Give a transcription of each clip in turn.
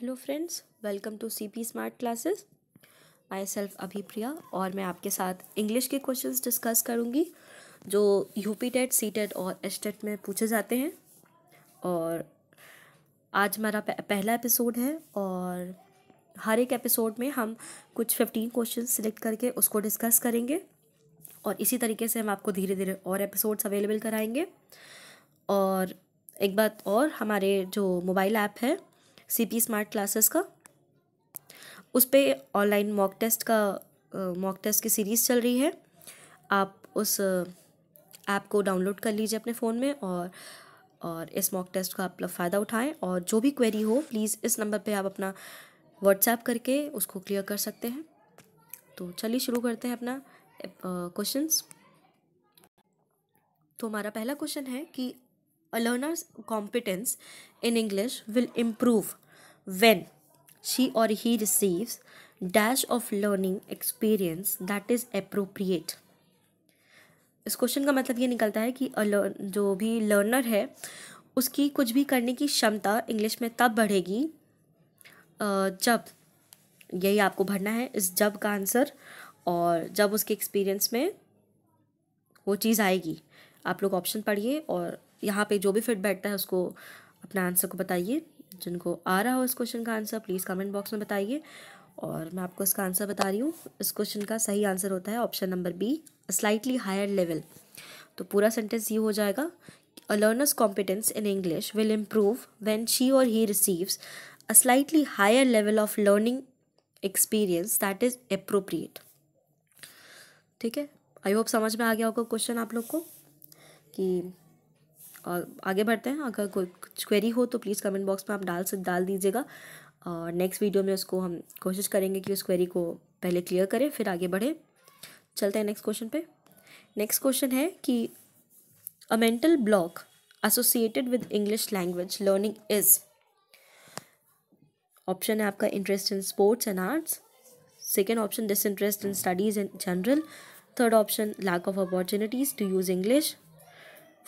hello friends welcome to C P smart classes I self Abhipriya और मैं आपके साथ इंग्लिश के क्वेश्चंस डिस्कस करूँगी जो यूपी टेट सी टेट और एस टेट e में पूछे जाते हैं और आज हमारा पहला एपिसोड है और हर एक एपिसोड में हम कुछ फिफ्टीन क्वेश्चन सिलेक्ट करके उसको डिस्कस करेंगे और इसी तरीके से हम आपको धीरे धीरे और एपिसोड्स अवेलेबल कराएंगे और एक बात और हमारे जो मोबाइल ऐप है सी पी स्मार्ट क्लासेस का उस पर ऑनलाइन मॉक टेस्ट का मॉक टेस्ट की सीरीज़ चल रही है आप उस ऐप को डाउनलोड कर लीजिए अपने फ़ोन में और और इस मॉक टेस्ट का आप लोग फ़ायदा उठाएं और जो भी क्वेरी हो प्लीज़ इस नंबर पे आप अपना व्हाट्सएप करके उसको क्लियर कर सकते हैं तो चलिए शुरू करते हैं अपना क्वेश्चंस तो हमारा पहला क्वेश्चन है कि a learner's competence in English will improve when she or he receives dash of learning experience that is appropriate इस क्वेश्चन का मतलब ये निकलता है कि जो भी लर्नर है उसकी कुछ भी करने की क्षमता इंग्लिश में तब बढ़ेगी जब यही आपको भरना है इस जब का आंसर और जब उसके एक्सपीरियंस में वो चीज़ आएगी आप लोग ऑप्शन पढ़िए और यहाँ पे जो भी फिट बैठता है उसको अपना आंसर को बताइए जिनको आ रहा हो इस क्वेश्चन का आंसर प्लीज़ कमेंट बॉक्स में बताइए और मैं आपको इसका आंसर बता रही हूँ इस क्वेश्चन का सही आंसर होता है option number B slightly higher level तो पूरा सेंटेंस ये हो जाएगा a learner's competence in English will improve when she or he receives a slightly higher level of learning experience that is appropriate ठीक है आई होप समझ में आ गया होगा क्वेश्चन आप लोग को कि और आगे बढ़ते हैं अगर कोई कुछ क्वेरी हो तो प्लीज़ कमेंट बॉक्स में आप डाल से डाल दीजिएगा और नेक्स्ट वीडियो में उसको हम कोशिश करेंगे कि उस क्वेरी को पहले क्लियर करें फिर आगे बढ़ें चलते हैं नेक्स्ट क्वेश्चन पे नेक्स्ट क्वेश्चन है कि a mental block associated with English language learning is option है आपका interest in sports and arts second option disinterest in studies in general third option lack of opportunities to use English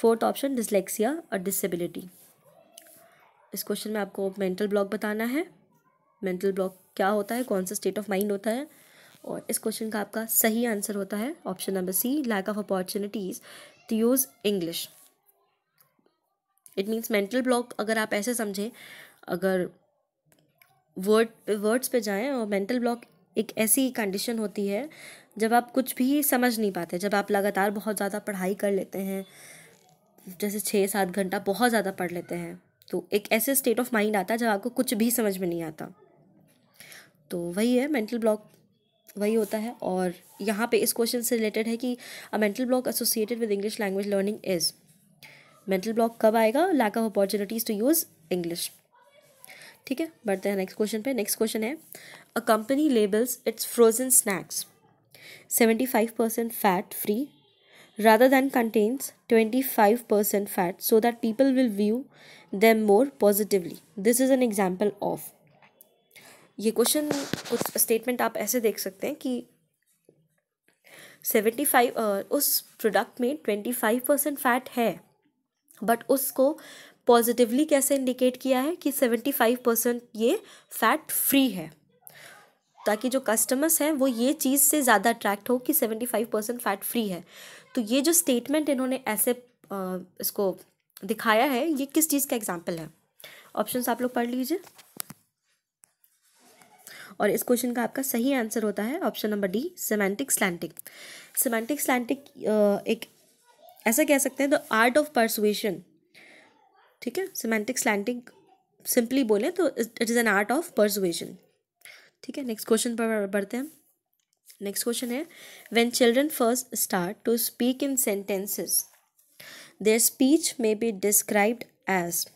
fourth option dyslexia or disability इस question में आपको mental block बताना है mental block क्या होता है कौन सा स्टेट ऑफ माइंड होता है और इस क्वेश्चन का आपका सही आंसर होता है option number C lack of opportunities to use English it means mental block अगर आप ऐसे समझें अगर वर्ड वर्ड्स पे जाएं और मेंटल ब्लॉक एक ऐसी कंडीशन होती है जब आप कुछ भी समझ नहीं पाते जब आप लगातार बहुत ज़्यादा पढ़ाई कर लेते हैं जैसे छः सात घंटा बहुत ज़्यादा पढ़ लेते हैं तो एक ऐसे स्टेट ऑफ माइंड आता है जब आपको कुछ भी समझ में नहीं आता तो वही है मेंटल ब्लॉक वही होता है और यहाँ पे इस क्वेश्चन से रिलेटेड है कि a mental block associated with English language learning is mental block कब आएगा lack of opportunities to use English ठीक है बढ़ते हैं नेक्स्ट क्वेश्चन पे नेक्स्ट क्वेश्चन है a company labels its frozen snacks seventy five percent fat free rather than contains 25% fat so that people will view them more positively this is an example of ये question कुछ statement आप ऐसे देख सकते हैं कि seventy five उस product में ट्वेंटी फाइव परसेंट फैट है बट उसको पॉजिटिवली कैसे इंडिकेट किया है कि सेवेंटी फाइव परसेंट ये फैट फ्री है ताकि जो कस्टमर्स हैं वो ये चीज़ से ज़्यादा अट्रैक्ट हो कि seventy five percent fat free है तो ये जो स्टेटमेंट इन्होंने ऐसे आ, इसको दिखाया है ये किस चीज़ का एग्जाम्पल है ऑप्शंस आप लोग पढ़ लीजिए और इस क्वेश्चन का आपका सही आंसर होता है option number D semantic slanting semantic slanting एक ऐसा कह सकते हैं द आर्ट ऑफ परसुएशन ठीक है सिमेंटिक स्लैंटिक सिंपली बोले तो it is an art of persuasion ठीक है नेक्स्ट क्वेश्चन पर बढ़ते हैं नेक्स्ट क्वेश्चन है when children first start to speak in sentences their speech may be described as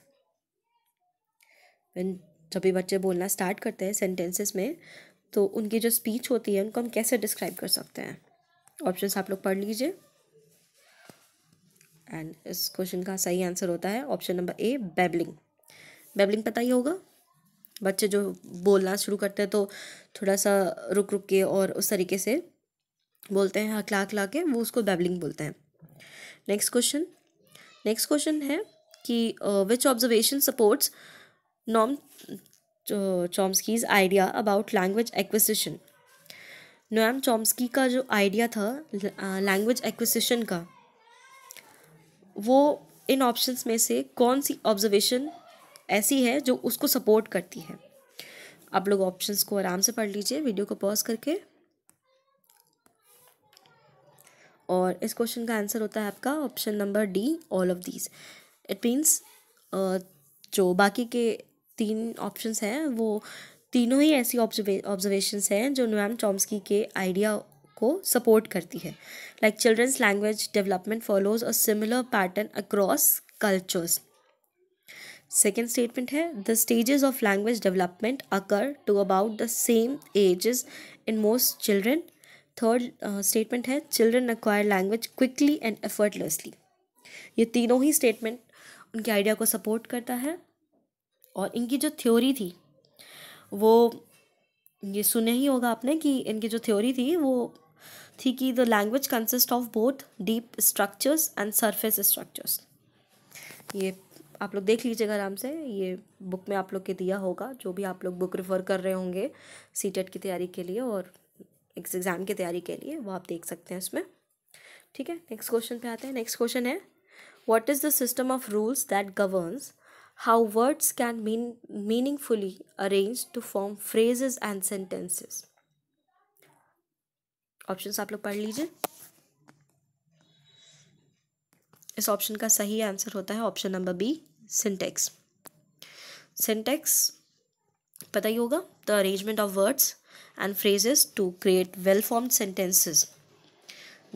when जब भी बच्चे बोलना स्टार्ट करते हैं सेंटेंसेस में तो उनकी जो स्पीच होती है उनको हम कैसे डिस्क्राइब कर सकते हैं ऑप्शन आप लोग पढ़ लीजिए एंड इस क्वेश्चन का सही आंसर होता है ऑप्शन नंबर ए बेबलिंग बेबलिंग पता ही होगा बच्चे जो बोलना शुरू करते हैं तो थोड़ा सा रुक रुक के और उस तरीके से बोलते हैं हकला हकला के वो उसको बैबलिंग बोलते हैं नेक्स्ट क्वेश्चन नेक्स्ट क्वेश्चन है कि which observation supports Noam Chomsky's idea about language acquisition Noam Chomsky का जो आइडिया था लैंग्वेज एक्विजिशन का वो इन ऑप्शंस में से कौन सी ऑब्जर्वेशन ऐसी है जो उसको सपोर्ट करती है आप लोग ऑप्शंस को आराम से पढ़ लीजिए वीडियो को पॉज करके और इस क्वेश्चन का आंसर होता है आपका option number D all of these it means जो बाकी के तीन ऑप्शंस हैं वो तीनों ही ऐसी ऑब्जर्वेशंस हैं जो नोम चॉम्सकी के आइडिया को सपोर्ट करती है like children's language development follows a similar pattern across cultures second statement है the stages of language development occur to about the same ages in most children third statement है children acquire language quickly and effortlessly ये तीनों ही statement उनके idea को support करता है और इनकी जो थ्योरी थी वो ये सुने ही होगा आपने कि इनकी जो थ्योरी थी वो थी कि the language consist of both deep structures and surface structures ये आप लोग देख लीजिएगा आराम से ये बुक में आप लोग के दिया होगा जो भी आप लोग बुक रिफ़र कर रहे होंगे सी e की तैयारी के लिए और एग्ज़ाम की तैयारी के लिए वो आप देख सकते हैं इसमें ठीक है नेक्स्ट क्वेश्चन पे आते हैं नेक्स्ट क्वेश्चन है what is the system of rules that governs how words can mean meaningfully arrange to form phrases and sentences options आप लोग पढ़ लीजिए इस ऑप्शन का सही आंसर होता है option number B syntax syntax पता ही होगा the arrangement of words and phrases to create well formed sentences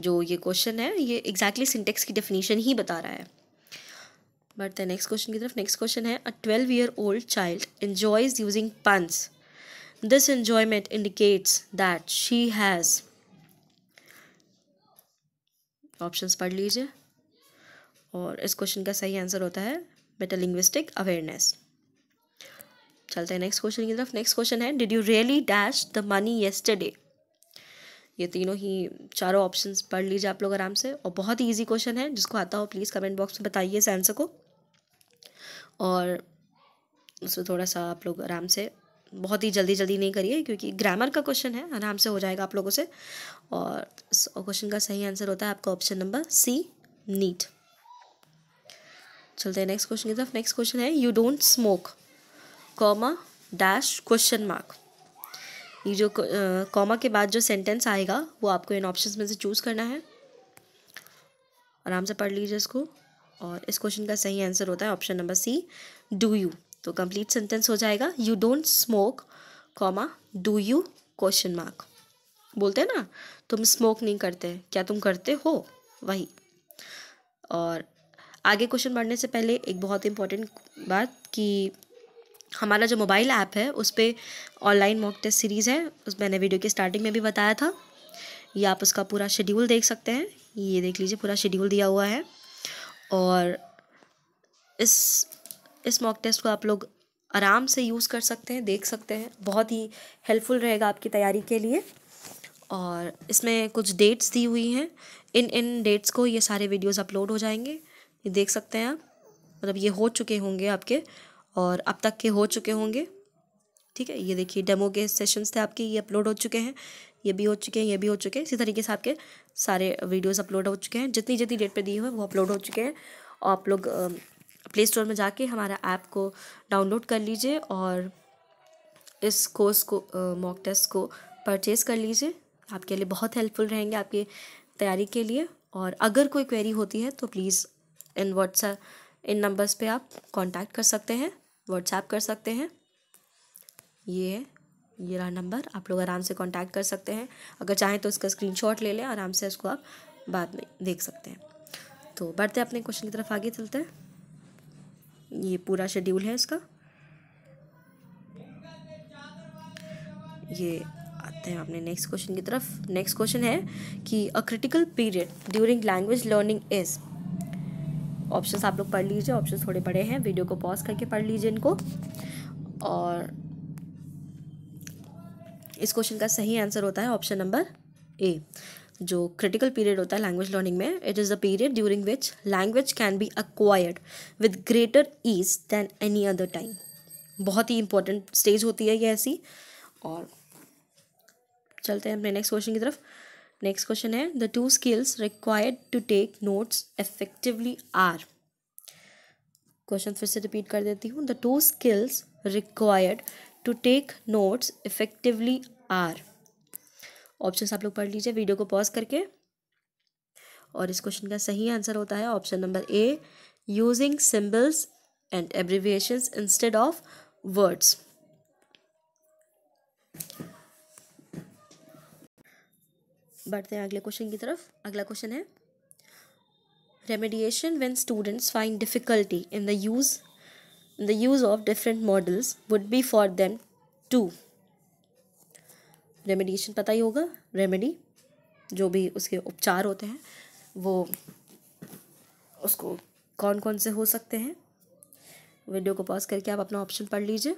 जो ये क्वेश्चन है ये एग्जैक्टली exactly सिंटेक्स की डेफिनेशन ही बता रहा है बट नेक्स्ट क्वेश्चन की तरफ नेक्स्ट क्वेश्चन है a twelve year old child enjoys using puns this enjoyment indicates that she has options पढ़ लीजिए और इस क्वेश्चन का सही आंसर होता है बेटर लिंग्विस्टिक अवेयरनेस चलते हैं नेक्स्ट क्वेश्चन की तरफ नेक्स्ट क्वेश्चन है did you really dash the money yesterday ये तीनों ही चारों ऑप्शंस पढ़ लीजिए आप लोग आराम से और बहुत ही ईजी क्वेश्चन है जिसको आता हो प्लीज़ कमेंट बॉक्स में बताइए इस आंसर को और उसमें थोड़ा सा आप लोग आराम से बहुत ही जल्दी जल्दी नहीं करिए क्योंकि ग्रामर का क्वेश्चन है आराम से हो जाएगा आप लोगों से और क्वेश्चन का सही आंसर होता है आपका ऑप्शन नंबर सी नीट चलते हैं नेक्स्ट क्वेश्चन की तरफ नेक्स्ट क्वेश्चन है you don't smoke comma dash question mark ये जो कॉमा uh, के बाद जो सेंटेंस आएगा वो आपको इन ऑप्शंस में से चूज़ करना है आराम से पढ़ लीजिए इसको और इस क्वेश्चन का सही आंसर होता है option number C do you तो कंप्लीट सेंटेंस हो जाएगा you don't smoke comma do you question mark बोलते हैं ना तुम स्मोक नहीं करते क्या तुम करते हो वही और आगे क्वेश्चन बढ़ने से पहले एक बहुत इंपॉर्टेंट बात कि हमारा जो मोबाइल ऐप है उस पर ऑनलाइन मॉक टेस्ट सीरीज़ है उस मैंने वीडियो के स्टार्टिंग में भी बताया था ये आप उसका पूरा शेड्यूल देख सकते हैं ये देख लीजिए पूरा शेड्यूल दिया हुआ है और इस इस मॉक टेस्ट को आप लोग आराम से यूज़ कर सकते हैं देख सकते हैं बहुत ही हेल्पफुल रहेगा आपकी तैयारी के लिए और इसमें कुछ डेट्स दी हुई हैं इन इन डेट्स को ये सारे वीडियोस अपलोड हो जाएंगे ये देख सकते हैं आप मतलब ये हो चुके होंगे आपके और अब तक के हो चुके होंगे ठीक है ये देखिए डेमो के सेशंस थे आपके ये अपलोड हो चुके हैं ये भी हो चुके हैं ये भी हो चुके हैं इसी तरीके से आपके सारे वीडियोस अपलोड हो चुके हैं जितनी जितनी डेट पे दिए हुए वो अपलोड हो चुके हैं और आप लोग प्ले स्टोर में जाके हमारा ऐप को डाउनलोड कर लीजिए और इस कोर्स को मॉक टेस्ट को परचेज़ कर लीजिए आपके लिए बहुत हेल्पफुल रहेंगे आपकी तैयारी के लिए और अगर कोई क्वेरी होती है तो प्लीज़ इन व्हाट्सएप इन नंबर्स पे आप कांटेक्ट कर सकते हैं व्हाट्सएप कर सकते हैं ये है ये रहा नंबर आप लोग आराम से कांटेक्ट कर सकते हैं अगर चाहें तो उसका स्क्रीनशॉट ले लें आराम से उसको आप बाद में देख सकते हैं तो बढ़ते अपने क्वेश्चन की तरफ आगे चलते हैं ये पूरा शेड्यूल है इसका ये आते हैं अपने नेक्स्ट क्वेश्चन की तरफ नेक्स्ट क्वेश्चन है कि a critical period during language learning is options आप लोग पढ़ लीजिए ऑप्शंस थोड़े बड़े हैं वीडियो को पॉज करके पढ़ लीजिए इनको और इस क्वेश्चन का सही आंसर होता है ऑप्शन नंबर ए जो क्रिटिकल पीरियड होता है लैंग्वेज लर्निंग में it is the period during which language can be acquired with greater ease than any other time बहुत ही इंपॉर्टेंट स्टेज होती है ये ऐसी और चलते हैं अपने नेक्स्ट क्वेश्चन की तरफ नेक्स्ट क्वेश्चन है the two skills required to take notes effectively are question फिर से रिपीट कर देती हूँ the two skills required to take notes effectively are options आप लोग पढ़ लीजिए वीडियो को पॉज करके और इस क्वेश्चन का सही आंसर होता है option number A using symbols and abbreviation instead of words बढ़ते हैं अगले क्वेश्चन की तरफ अगला क्वेश्चन है remediation when students find difficulty in the use in the use of different models would be for them to remediation पता ही होगा रेमेडी जो भी उसके उपचार होते हैं वो उसको कौन कौन से हो सकते हैं वीडियो को पॉज करके आप अपना ऑप्शन पढ़ लीजिए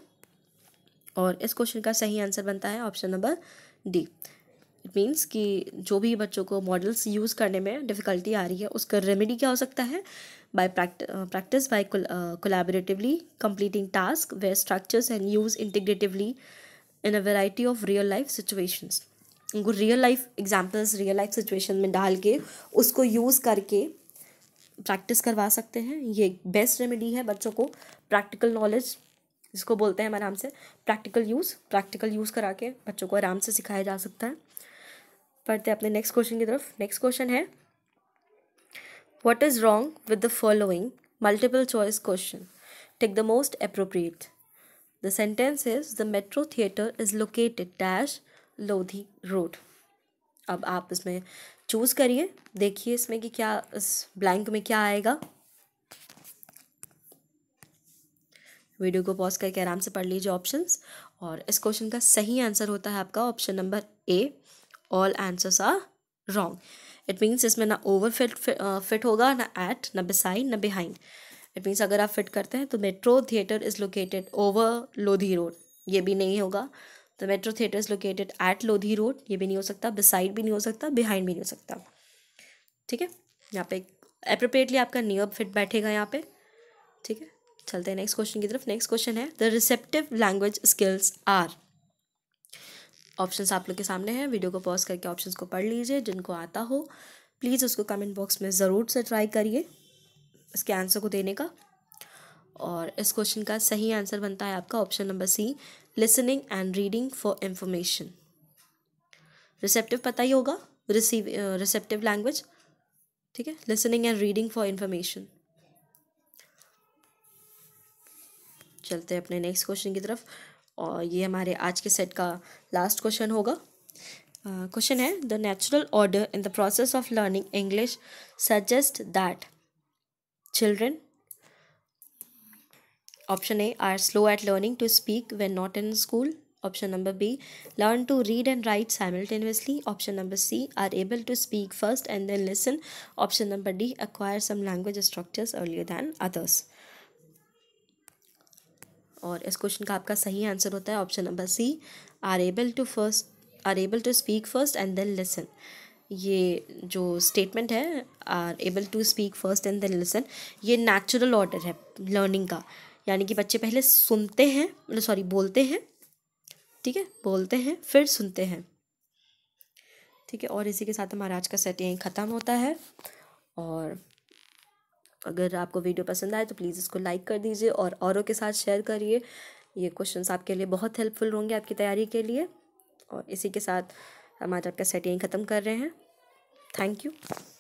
और इस क्वेश्चन का सही आंसर बनता है option number D it means कि जो भी बच्चों को मॉडल्स यूज़ करने में डिफ़िकल्टी आ रही है उसका रेमेडी क्या हो सकता है by practice by collaboratively completing task way structures and use integratively in a variety of real life situations उनको real life examples real life situation में डाल के उसको यूज़ करके प्रैक्टिस करवा सकते हैं ये बेस्ट रेमेडी है बच्चों को प्रैक्टिकल नॉलेज जिसको बोलते हैं हम आराम से प्रैक्टिकल यूज़ प्रैक्टिकल यूज़ करा के बच्चों को आराम से सिखाया जा सकता है पढ़ते हैं अपने नेक्स्ट क्वेश्चन की तरफ नेक्स्ट क्वेश्चन है what is wrong with the following multiple choice question take the most appropriate the sentence is the metro theatre is located dash Lodhi road अब आप इसमें चूज़ करिए देखिए इसमें कि क्या इस ब्लैंक में क्या आएगा वीडियो को पॉज करके आराम से पढ़ लीजिए ऑप्शंस और इस क्वेश्चन का सही आंसर होता है आपका option number A all answers are wrong it means इसमें ना ओवर फिट फिट होगा ना एट ना बिसाइड ना बिहाइंड इट मीन्स अगर आप फिट करते हैं तो metro theatre is located over Lodhi road ये भी नहीं होगा तो metro theatre is located at Lodhi road ये भी नहीं हो सकता बिसाइड भी नहीं हो सकता बिहाइंड भी नहीं हो सकता ठीक है यहाँ पे अप्रोप्रिएटली आपका नियर फिट बैठेगा यहाँ पे ठीक है चलते हैं नेक्स्ट क्वेश्चन की तरफ नेक्स्ट क्वेश्चन है the receptive language skills are options आप लोग के सामने हैं वीडियो को पॉज करके ऑप्शंस को पढ़ लीजिए जिनको आता हो प्लीज़ उसको कमेंट बॉक्स में ज़रूर से ट्राई करिए इसके आंसर को देने का और इस क्वेश्चन का सही आंसर बनता है आपका option number C listening and reading for information receptive पता ही होगा रिसीव रिसेप्टिव लैंग्वेज ठीक है listening and reading for information चलते हैं अपने नेक्स्ट क्वेश्चन की तरफ और ये हमारे आज के सेट का लास्ट क्वेश्चन होगा क्वेश्चन uh, है the natural order in the process of learning English suggest that children option A are slow at learning to speak when not in school option number B learn to read and write simultaneously option number C are able to speak first and then listen option number D acquire some language structures earlier than others और इस question का आपका सही answer होता है option number C are able to first are able to speak first and then listen ये जो statement है are able to speak first and then listen ये नेचुरल ऑर्डर है लर्निंग का यानी कि बच्चे पहले सुनते हैं मतलब सॉरी बोलते हैं ठीक है बोलते हैं फिर सुनते हैं ठीक है और इसी के साथ हमारा आज का सेट यहीं ख़त्म होता है और अगर आपको वीडियो पसंद आए तो प्लीज़ इसको लाइक कर दीजिए और औरों के साथ शेयर करिए ये क्वेश्चंस आपके लिए बहुत हेल्पफुल होंगे आपकी तैयारी के लिए और इसी के साथ हम आज आपका सेट यहीं ख़त्म कर रहे हैं थैंक यू